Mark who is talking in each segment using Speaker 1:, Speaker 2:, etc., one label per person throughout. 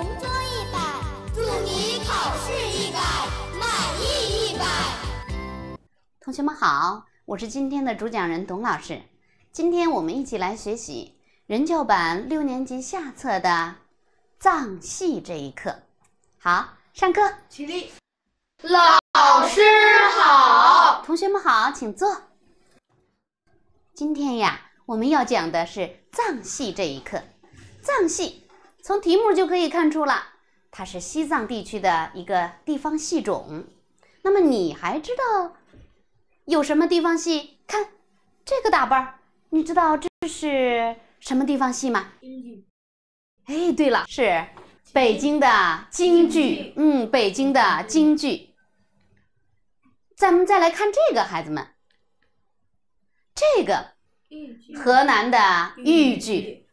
Speaker 1: 同桌一百，祝你考试一百，满意一百。同学们好，我是今天的主讲人董老师。今天我们一起来学习人教版六年级下册的藏戏这一课。好，上课，起立。老师好，同学们好，请坐。今天呀，我们要讲的是藏戏这一课，藏戏。从题目就可以看出了，它是西藏地区的一个地方戏种。那么你还知道有什么地方戏？看这个打扮你知道这是什么地方戏吗？京剧。哎，对了，是北京的京剧。嗯，北京的京剧。咱们再来看这个，孩子们，这个豫剧，河南的豫剧。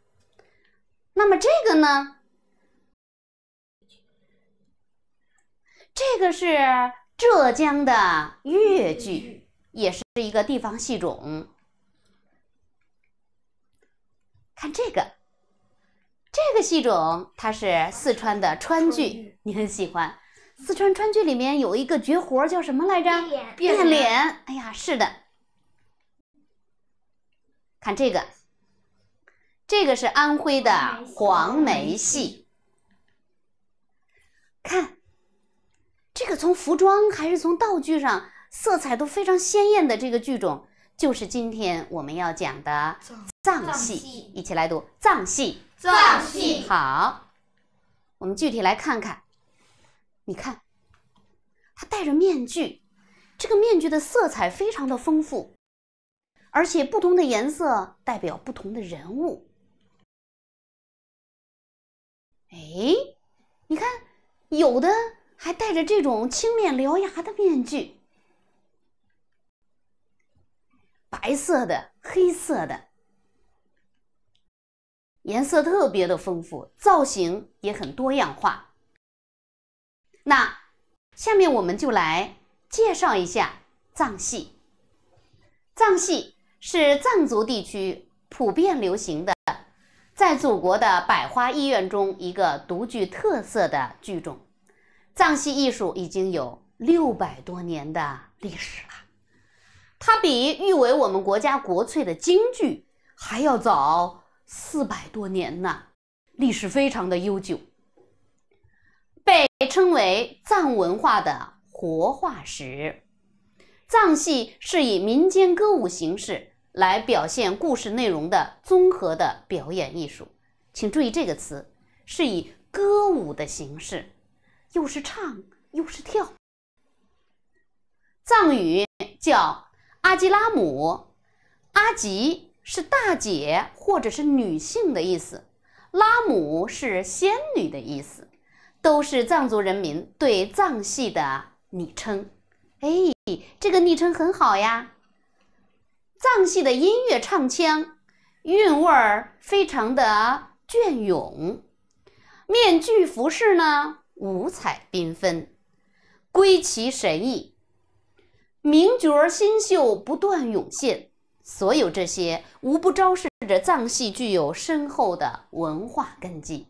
Speaker 1: 那么这个呢？这个是浙江的越剧，也是是一个地方戏种。看这个，这个戏种它是四川的川剧，你很喜欢。四川川剧里面有一个绝活叫什么来着？变脸。变脸。哎呀，是的。看这个。这个是安徽的黄梅戏，看，这个从服装还是从道具上，色彩都非常鲜艳的这个剧种，就是今天我们要讲的藏戏。一起来读藏戏，藏戏。好，我们具体来看看，你看，他戴着面具，这个面具的色彩非常的丰富，而且不同的颜色代表不同的人物。哎，你看，有的还戴着这种青面獠牙的面具，白色的、黑色的，颜色特别的丰富，造型也很多样化。那下面我们就来介绍一下藏戏。藏戏是藏族地区普遍流行的。在祖国的百花医院中，一个独具特色的剧种——藏戏艺术，已经有六百多年的历史了。它比誉为我们国家国粹的京剧还要早四百多年呢，历史非常的悠久，被称为“藏文化的活化石”。藏戏是以民间歌舞形式。来表现故事内容的综合的表演艺术，请注意这个词是以歌舞的形式，又是唱又是跳。藏语叫阿吉拉姆，阿吉是大姐或者是女性的意思，拉姆是仙女的意思，都是藏族人民对藏戏的昵称。哎，这个昵称很好呀。藏戏的音乐唱腔韵味儿非常的隽永，面具服饰呢五彩缤纷，归其神意，名角新秀不断涌现，所有这些无不昭示着藏戏具有深厚的文化根基。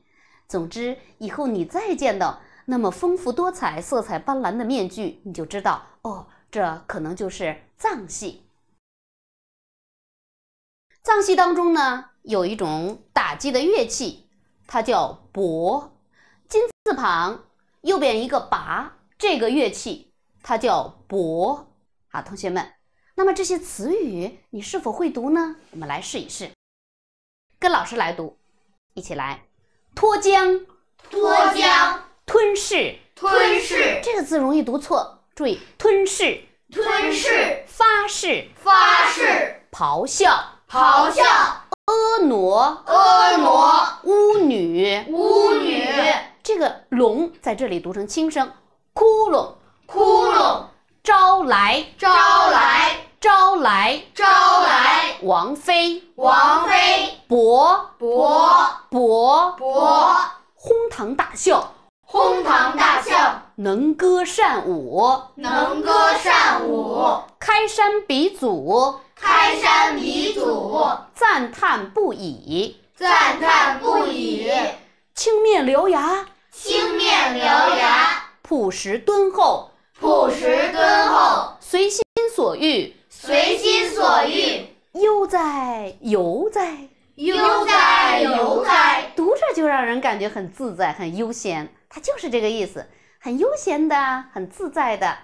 Speaker 1: 总之，以后你再见到那么丰富多彩、色彩斑斓的面具，你就知道哦，这可能就是藏戏。藏戏当中呢，有一种打击的乐器，它叫钹，金字旁，右边一个拔，这个乐器它叫钹。好，同学们，那么这些词语你是否会读呢？我们来试一试，跟老师来读，一起来，脱缰，
Speaker 2: 脱缰，
Speaker 1: 吞噬，吞噬，这个字容易读错，注意吞噬，吞噬，发誓，
Speaker 2: 发誓，
Speaker 1: 咆哮。咆哮，婀娜，婀娜，巫女，巫女。这个“龙”在这里读成轻声，窟窿，窟窿，招来，招来，招来，招来，王妃，王妃，勃勃勃勃，哄堂大笑，哄堂大笑，能歌善舞，能歌善舞，开山鼻祖，开。开山鼻祖，赞叹不已，赞叹不已，青面獠牙，青面獠牙，朴实敦厚，朴实敦厚，随心所欲，随心所欲，悠哉悠哉，悠哉悠哉，读着就让人感觉很自在，很悠闲。它就是这个意思，很悠闲的，很自在的。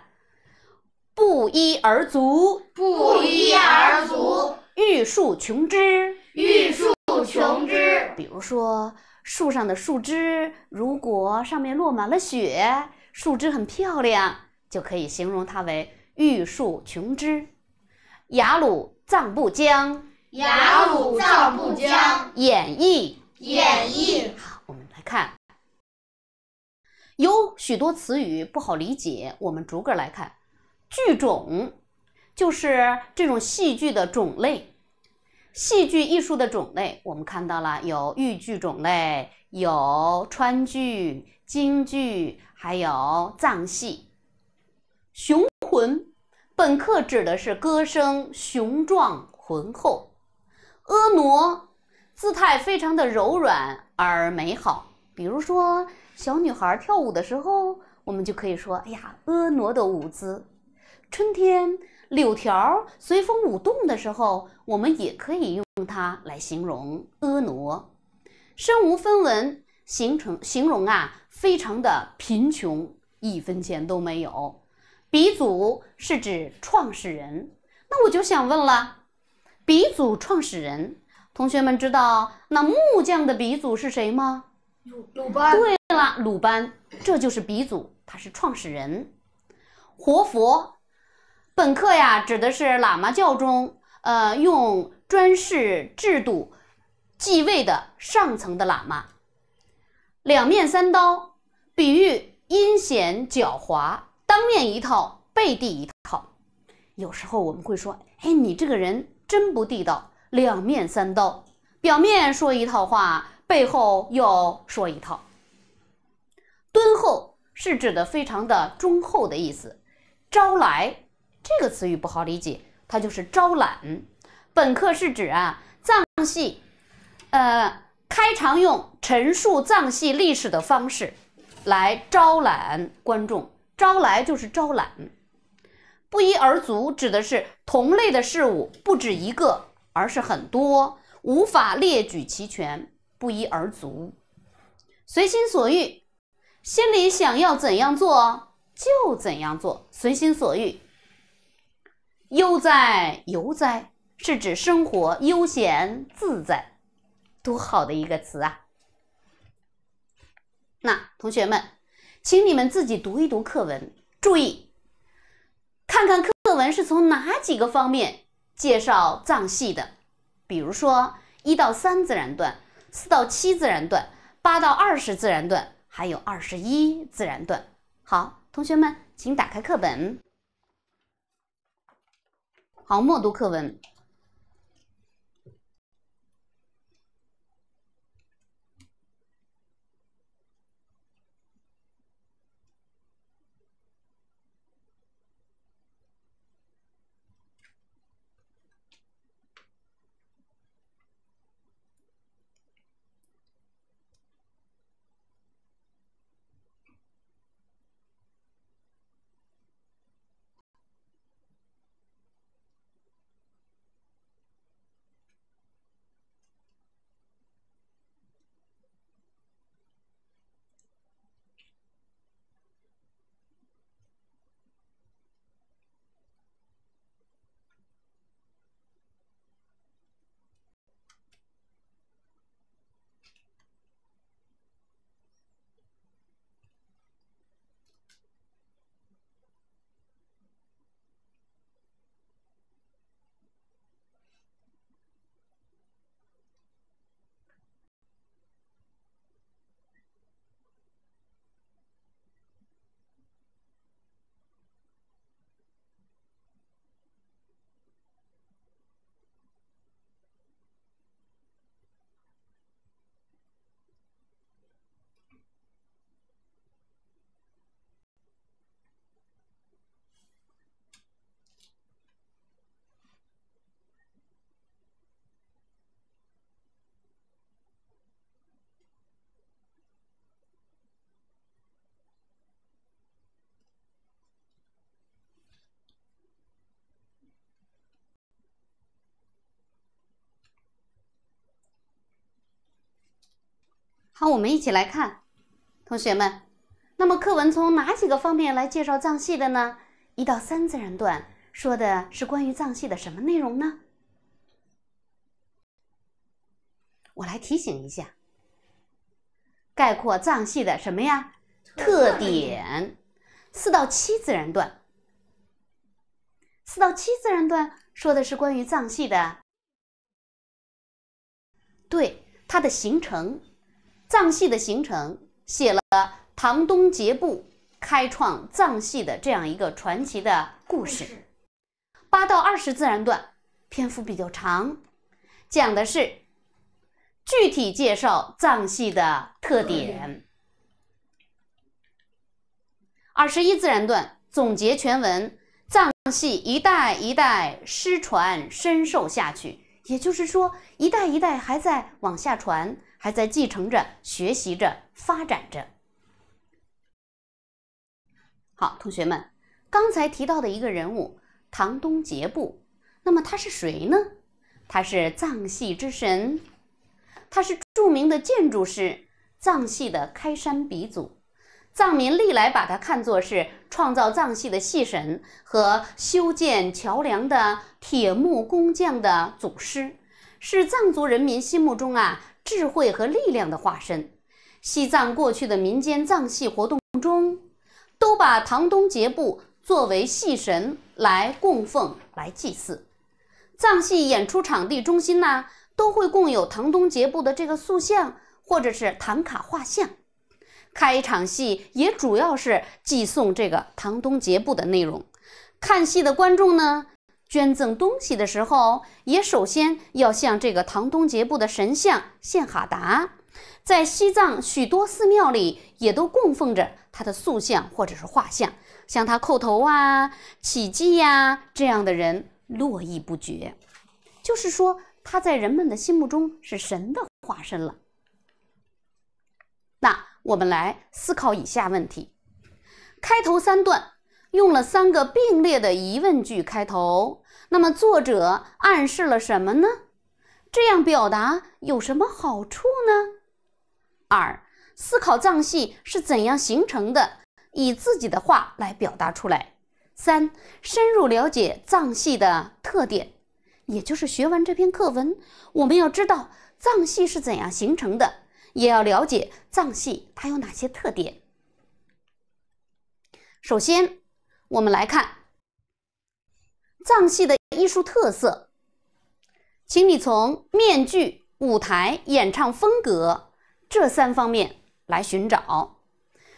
Speaker 1: 不一而足，不一而足。玉树琼枝，玉树琼枝。比如说，树上的树枝，如果上面落满了雪，树枝很漂亮，就可以形容它为玉树琼枝。雅鲁藏布江，雅鲁藏布江。演绎，演绎。好，我们来看，有许多词语不好理解，我们逐个来看。剧种就是这种戏剧的种类，戏剧艺术的种类，我们看到了有豫剧种类，有川剧、京剧，还有藏戏。雄浑，本课指的是歌声雄壮浑厚。婀娜，姿态非常的柔软而美好。比如说小女孩跳舞的时候，我们就可以说：“哎呀，婀娜的舞姿。”春天，柳条儿随风舞动的时候，我们也可以用它来形容婀娜。身无分文，形成形容啊，非常的贫穷，一分钱都没有。鼻祖是指创始人。那我就想问了，鼻祖创始人，同学们知道那木匠的鼻祖是谁吗？鲁班。对了，鲁班，这就是鼻祖，他是创始人。活佛。本课呀，指的是喇嘛教中，呃，用专事制度继位的上层的喇嘛。两面三刀，比喻阴险狡猾，当面一套，背地一套。有时候我们会说，哎，你这个人真不地道，两面三刀，表面说一套话，背后又说一套。敦厚是指的非常的忠厚的意思，招来。这个词语不好理解，它就是招揽。本课是指啊藏戏，呃，开场用陈述藏戏历史的方式来招揽观众，招来就是招揽。不一而足指的是同类的事物不止一个，而是很多，无法列举齐全，不一而足。随心所欲，心里想要怎样做就怎样做，随心所欲。悠哉游哉是指生活悠闲自在，多好的一个词啊！那同学们，请你们自己读一读课文，注意看看课文是从哪几个方面介绍藏戏的。比如说，一到三自然段、四到七自然段、八到二十自然段，还有二十一自然段。好，同学们，请打开课本。好，默读课文。好，我们一起来看，同学们。那么课文从哪几个方面来介绍藏戏的呢？一到三自然段说的是关于藏戏的什么内容呢？我来提醒一下，概括藏戏的什么呀？特点。四到七自然段，四到七自然段说的是关于藏戏的，对它的形成。藏戏的形成写了唐东杰布开创藏戏的这样一个传奇的故事。八到二十自然段篇幅比较长，讲的是具体介绍藏戏的特点。二十一自然段总结全文，藏戏一代一代失传深受下去，也就是说一代一代还在往下传。还在继承着、学习着、发展着。好，同学们，刚才提到的一个人物唐东杰布，那么他是谁呢？他是藏戏之神，他是著名的建筑师，藏戏的开山鼻祖。藏民历来把他看作是创造藏戏的戏神和修建桥梁的铁木工匠的祖师，是藏族人民心目中啊。智慧和力量的化身，西藏过去的民间藏戏活动中，都把唐东杰布作为戏神来供奉、来祭祀。藏戏演出场地中心呢，都会供有唐东杰布的这个塑像或者是唐卡画像。开一场戏也主要是祭送这个唐东杰布的内容。看戏的观众呢？捐赠东西的时候，也首先要向这个唐东杰布的神像献哈达。在西藏许多寺庙里，也都供奉着他的塑像或者是画像，向他叩头啊、起祭呀，这样的人络绎不绝。就是说，他在人们的心目中是神的化身了。那我们来思考以下问题：开头三段。用了三个并列的疑问句开头，那么作者暗示了什么呢？这样表达有什么好处呢？二、思考藏戏是怎样形成的，以自己的话来表达出来。三、深入了解藏戏的特点，也就是学完这篇课文，我们要知道藏戏是怎样形成的，也要了解藏戏它有哪些特点。首先。我们来看藏戏的艺术特色，请你从面具、舞台、演唱风格这三方面来寻找，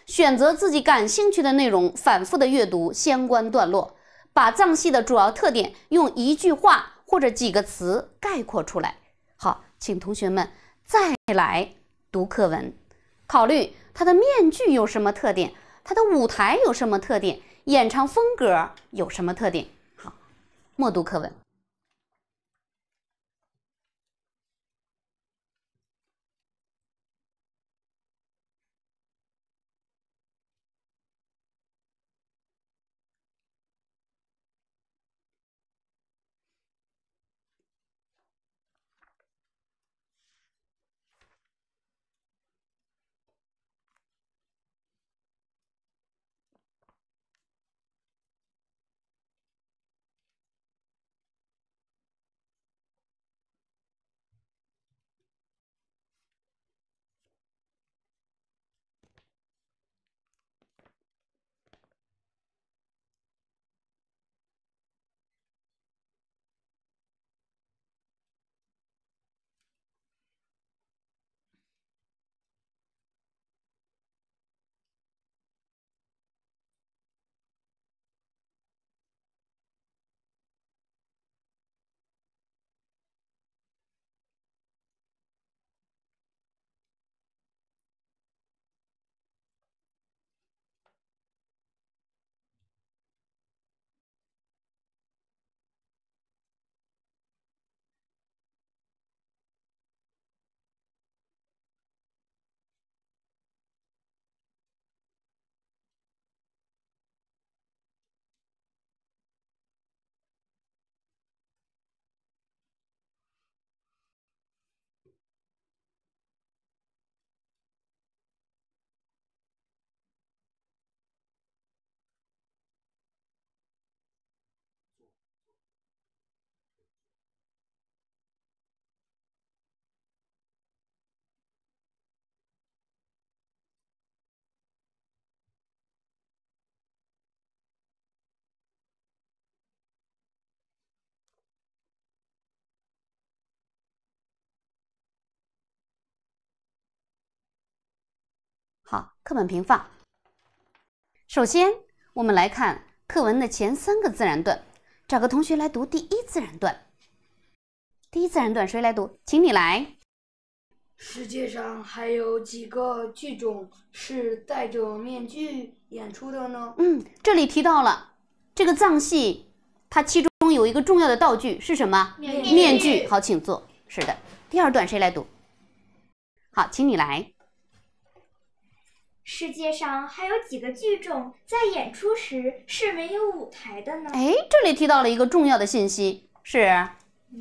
Speaker 1: 选择自己感兴趣的内容，反复的阅读相关段落，把藏戏的主要特点用一句话或者几个词概括出来。好，请同学们再来读课文，考虑它的面具有什么特点，它的舞台有什么特点。演唱风格有什么特点？好，默读课文。好，课本平放。首先，我们来看课文的前三个自然段。找个同学来读第一自然段。第一自然段谁来读？请你来。世界上还有几个剧种是戴着面具演出的呢？嗯，这里提到了这个藏戏，它其中有一个重要的道具是什么？面具。好，请坐。是的。第二段谁来读？好，请你来。世界上还有几个剧种在演出时是没有舞台的呢？哎，这里提到了一个重要的信息，是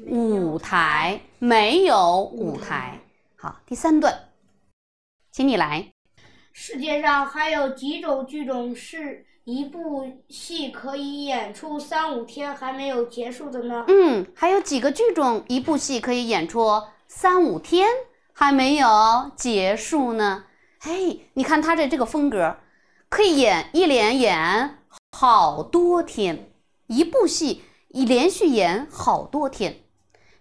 Speaker 1: 舞台没有舞台。好，第三段，请你来。世界上还有几种剧种是一部戏可以演出三五天还没有结束的呢？嗯，还有几个剧种一部戏可以演出三五天还没有结束呢？哎，你看他这这个风格，可以演一连演好多天，一部戏一连续演好多天，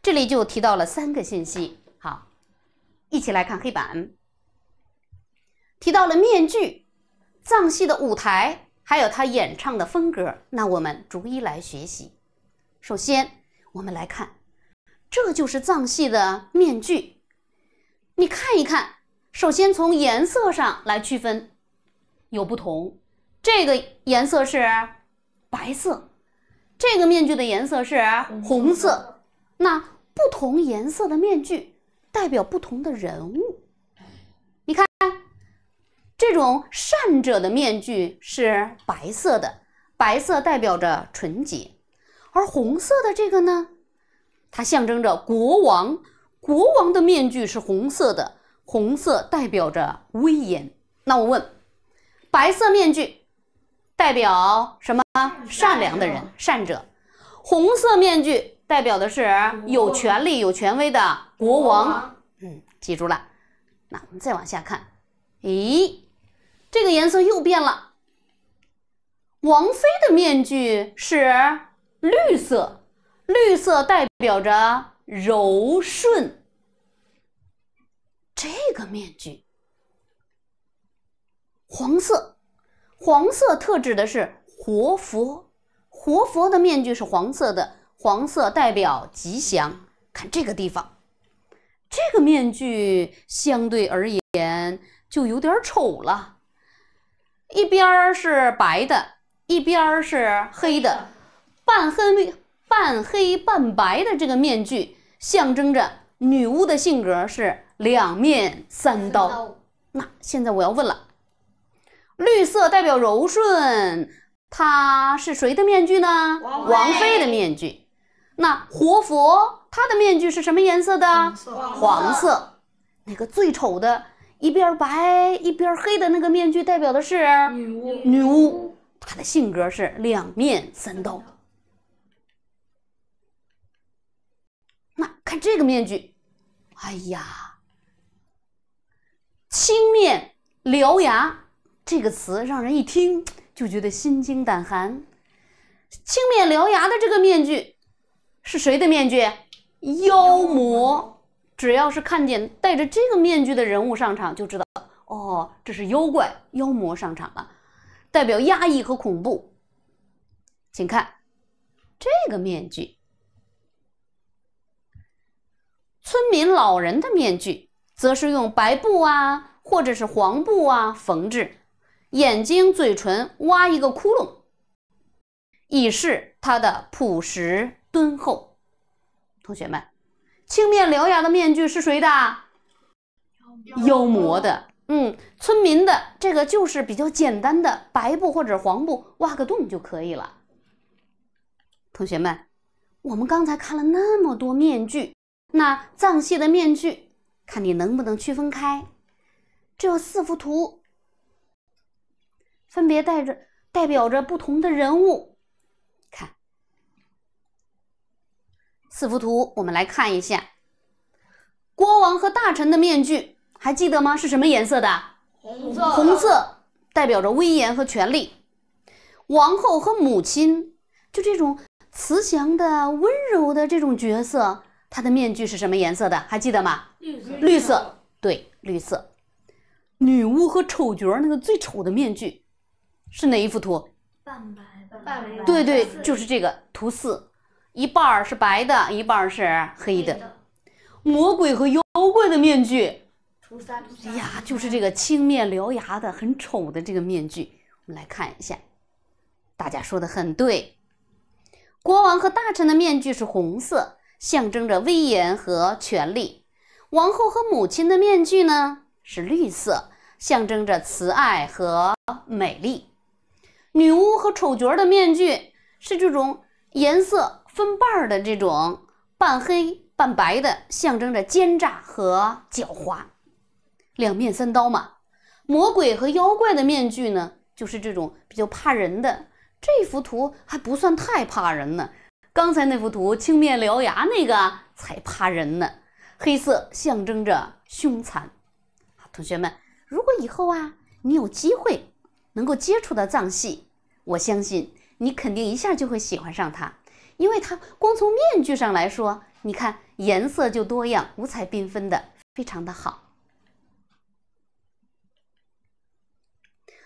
Speaker 1: 这里就提到了三个信息。好，一起来看黑板，提到了面具、藏戏的舞台，还有他演唱的风格。那我们逐一来学习。首先，我们来看，这就是藏戏的面具，你看一看。首先从颜色上来区分有不同，这个颜色是白色，这个面具的颜色是红色。那不同颜色的面具代表不同的人物。你看，这种善者的面具是白色的，白色代表着纯洁；而红色的这个呢，它象征着国王，国王的面具是红色的。红色代表着威严，那我问，白色面具代表什么？善良的人、善者。红色面具代表的是有权力、有权威的国王。嗯，记住了。那我们再往下看，咦，这个颜色又变了。王妃的面具是绿色，绿色代表着柔顺。这个面具黄色，黄色特指的是活佛，活佛的面具是黄色的，黄色代表吉祥。看这个地方，这个面具相对而言就有点丑了，一边儿是白的，一边儿是黑的，半黑半黑半白的这个面具，象征着女巫的性格是。两面三刀。那现在我要问了，绿色代表柔顺，它是谁的面具呢？王妃的面具。那活佛他的面具是什么颜色的？黄色。那个最丑的？一边白一边黑的那个面具代表的是女巫。女巫，她的性格是两面三刀。那看这个面具，哎呀！青面獠牙这个词让人一听就觉得心惊胆寒。青面獠牙的这个面具是谁的面具？妖魔。只要是看见戴着这个面具的人物上场，就知道哦，这是妖怪、妖魔上场了，代表压抑和恐怖。请看这个面具，村民老人的面具。则是用白布啊，或者是黄布啊缝制，眼睛、嘴唇挖一个窟窿，以示他的朴实敦厚。同学们，青面獠牙的面具是谁的？妖魔的，嗯，村民的。这个就是比较简单的白布或者黄布，挖个洞就可以了。同学们，我们刚才看了那么多面具，那藏戏的面具？看你能不能区分开，这有四幅图，分别带着代表着不同的人物。看四幅图，我们来看一下国王和大臣的面具，还记得吗？是什么颜色的？红色。红色代表着威严和权力。王后和母亲，就这种慈祥的、温柔的这种角色。他的面具是什么颜色的？还记得吗？绿色。绿色。对，绿色。女巫和丑角那个最丑的面具是哪一幅图？半白半对对，就是这个图四，一半儿是白的，一半儿是黑的。魔鬼和妖怪的面具。图三。哎呀，就是这个青面獠牙的、很丑的这个面具。我们来看一下，大家说的很对。国王和大臣的面具是红色。象征着威严和权力，王后和母亲的面具呢是绿色，象征着慈爱和美丽。女巫和丑角的面具是这种颜色分半的这种半黑半白的，象征着奸诈和狡猾，两面三刀嘛。魔鬼和妖怪的面具呢，就是这种比较怕人的。这幅图还不算太怕人呢。刚才那幅图，青面獠牙那个才怕人呢。黑色象征着凶残。同学们，如果以后啊，你有机会能够接触到藏戏，我相信你肯定一下就会喜欢上它，因为它光从面具上来说，你看颜色就多样，五彩缤纷的，非常的好。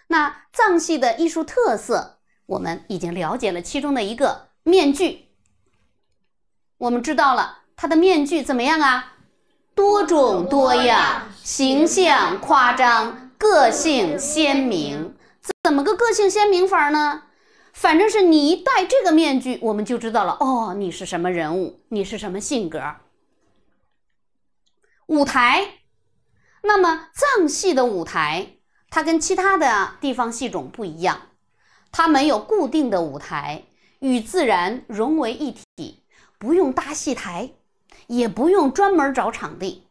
Speaker 1: 那藏戏的艺术特色，我们已经了解了其中的一个面具。我们知道了，他的面具怎么样啊？多种多样，形象夸张，个性鲜明。怎么个个性鲜明法呢？反正是你一戴这个面具，我们就知道了。哦，你是什么人物？你是什么性格？舞台，那么藏戏的舞台，它跟其他的地方戏种不一样，它没有固定的舞台，与自然融为一体。不用搭戏台，也不用专门找场地，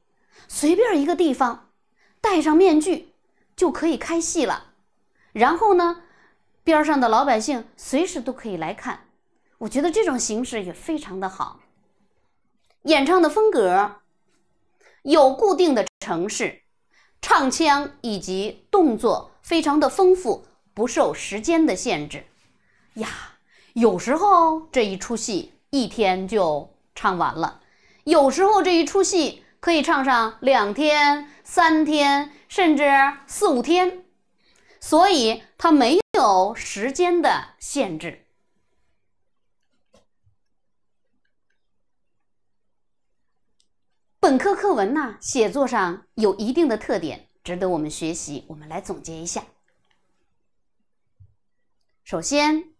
Speaker 1: 随便一个地方，戴上面具就可以开戏了。然后呢，边上的老百姓随时都可以来看。我觉得这种形式也非常的好。演唱的风格有固定的城市唱腔以及动作，非常的丰富，不受时间的限制。呀，有时候这一出戏。一天就唱完了，有时候这一出戏可以唱上两天、三天，甚至四五天，所以它没有时间的限制。本课课文呢，写作上有一定的特点，值得我们学习。我们来总结一下。首先，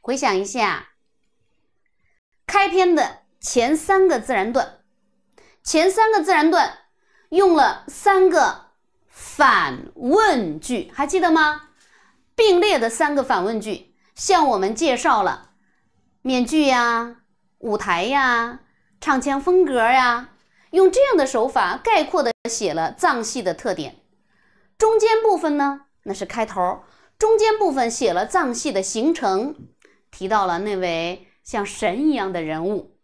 Speaker 1: 回想一下。开篇的前三个自然段，前三个自然段用了三个反问句，还记得吗？并列的三个反问句向我们介绍了面具呀、舞台呀、唱腔风格呀，用这样的手法概括的写了藏戏的特点。中间部分呢，那是开头，中间部分写了藏戏的形成，提到了那位。像神一样的人物，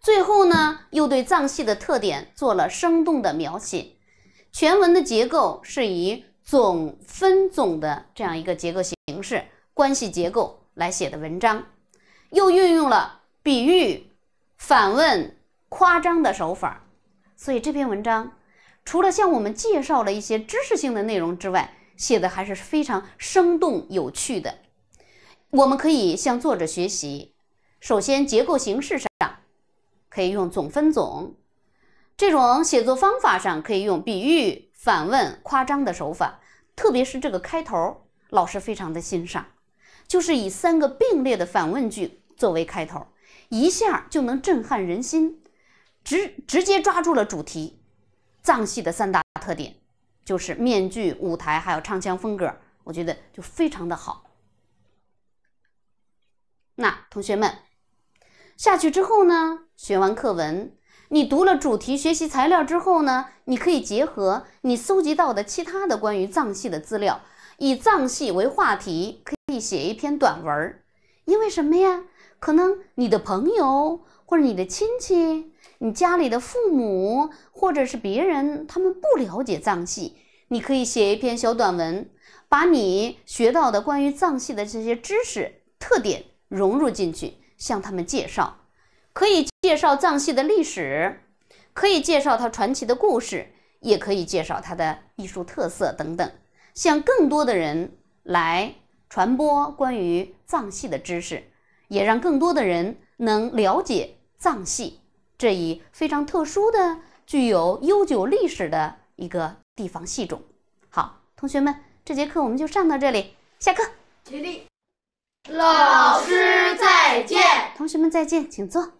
Speaker 1: 最后呢，又对藏戏的特点做了生动的描写。全文的结构是以总分总的这样一个结构形式、关系结构来写的文章，又运用了比喻、反问、夸张的手法。所以这篇文章除了向我们介绍了一些知识性的内容之外，写的还是非常生动有趣的。我们可以向作者学习。首先，结构形式上可以用总分总；这种写作方法上可以用比喻、反问、夸张的手法。特别是这个开头，老师非常的欣赏，就是以三个并列的反问句作为开头，一下就能震撼人心，直直接抓住了主题。藏戏的三大特点就是面具、舞台，还有唱腔风格，我觉得就非常的好。那同学们。下去之后呢，学完课文，你读了主题学习材料之后呢，你可以结合你搜集到的其他的关于藏戏的资料，以藏戏为话题，可以写一篇短文儿。因为什么呀？可能你的朋友或者你的亲戚，你家里的父母，或者是别人，他们不了解藏戏，你可以写一篇小短文，把你学到的关于藏戏的这些知识特点融入进去。向他们介绍，可以介绍藏戏的历史，可以介绍它传奇的故事，也可以介绍它的艺术特色等等，向更多的人来传播关于藏戏的知识，也让更多的人能了解藏戏这一非常特殊的、具有悠久历史的一个地方戏种。好，同学们，这节课我们就上到这里，下课，起立。
Speaker 2: 老师再见，
Speaker 1: 同学们再见，请坐。